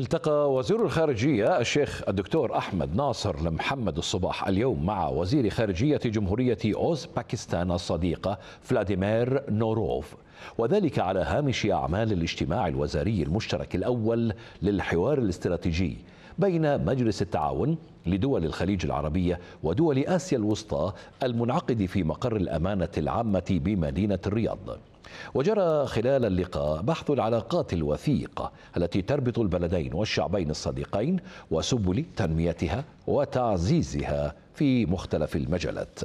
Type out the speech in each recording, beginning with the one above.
التقى وزير الخارجية الشيخ الدكتور أحمد ناصر لمحمد الصباح اليوم مع وزير خارجية جمهورية أوزباكستان الصديقة فلاديمير نوروف وذلك على هامش أعمال الاجتماع الوزاري المشترك الأول للحوار الاستراتيجي بين مجلس التعاون لدول الخليج العربية ودول آسيا الوسطى المنعقد في مقر الأمانة العامة بمدينة الرياض وجرى خلال اللقاء بحث العلاقات الوثيقة التي تربط البلدين والشعبين الصديقين وسبل تنميتها وتعزيزها في مختلف المجالات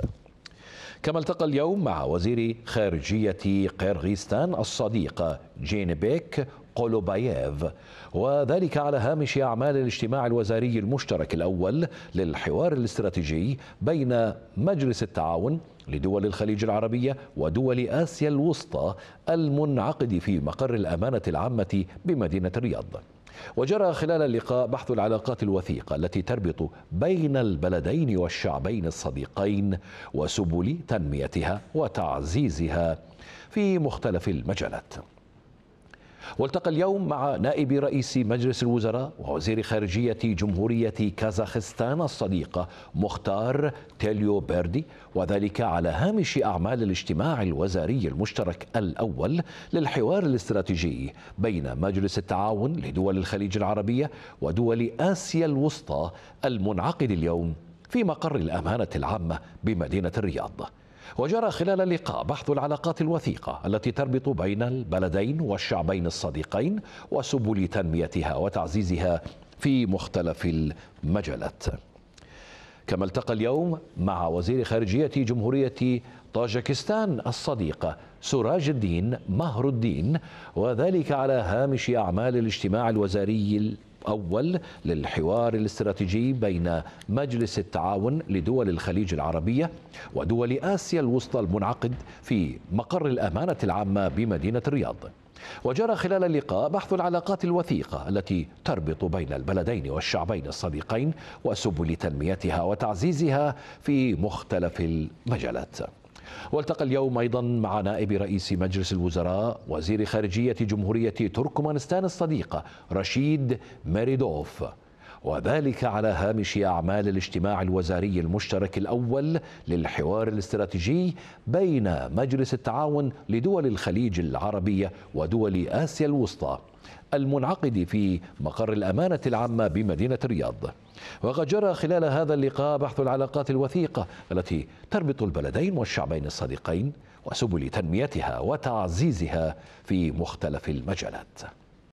كما التقى اليوم مع وزير خارجية قرغيزستان الصديقة جين بيك قولوبايف وذلك على هامش أعمال الاجتماع الوزاري المشترك الأول للحوار الاستراتيجي بين مجلس التعاون لدول الخليج العربية ودول آسيا الوسطى المنعقد في مقر الأمانة العامة بمدينة الرياض وجرى خلال اللقاء بحث العلاقات الوثيقة التي تربط بين البلدين والشعبين الصديقين وسبل تنميتها وتعزيزها في مختلف المجالات والتقى اليوم مع نائب رئيس مجلس الوزراء ووزير خارجية جمهورية كازاخستان الصديقة مختار تيليو بيردي وذلك على هامش أعمال الاجتماع الوزاري المشترك الأول للحوار الاستراتيجي بين مجلس التعاون لدول الخليج العربية ودول آسيا الوسطى المنعقد اليوم في مقر الأمانة العامة بمدينة الرياض وجرى خلال اللقاء بحث العلاقات الوثيقة التي تربط بين البلدين والشعبين الصديقين وسبل تنميتها وتعزيزها في مختلف المجالات كما التقى اليوم مع وزير خارجية جمهورية طاجكستان الصديق سراج الدين مهر الدين وذلك على هامش أعمال الاجتماع الوزاري الأول للحوار الاستراتيجي بين مجلس التعاون لدول الخليج العربية ودول آسيا الوسطى المنعقد في مقر الأمانة العامة بمدينة الرياض وجرى خلال اللقاء بحث العلاقات الوثيقة التي تربط بين البلدين والشعبين الصديقين وسبل تنميتها وتعزيزها في مختلف المجالات والتقى اليوم أيضا مع نائب رئيس مجلس الوزراء وزير خارجية جمهورية تركمانستان الصديقة رشيد ميريدوف وذلك على هامش أعمال الاجتماع الوزاري المشترك الأول للحوار الاستراتيجي بين مجلس التعاون لدول الخليج العربية ودول آسيا الوسطى المنعقد في مقر الأمانة العامة بمدينة الرياض وقد جرى خلال هذا اللقاء بحث العلاقات الوثيقة التي تربط البلدين والشعبين الصديقين وسبل تنميتها وتعزيزها في مختلف المجالات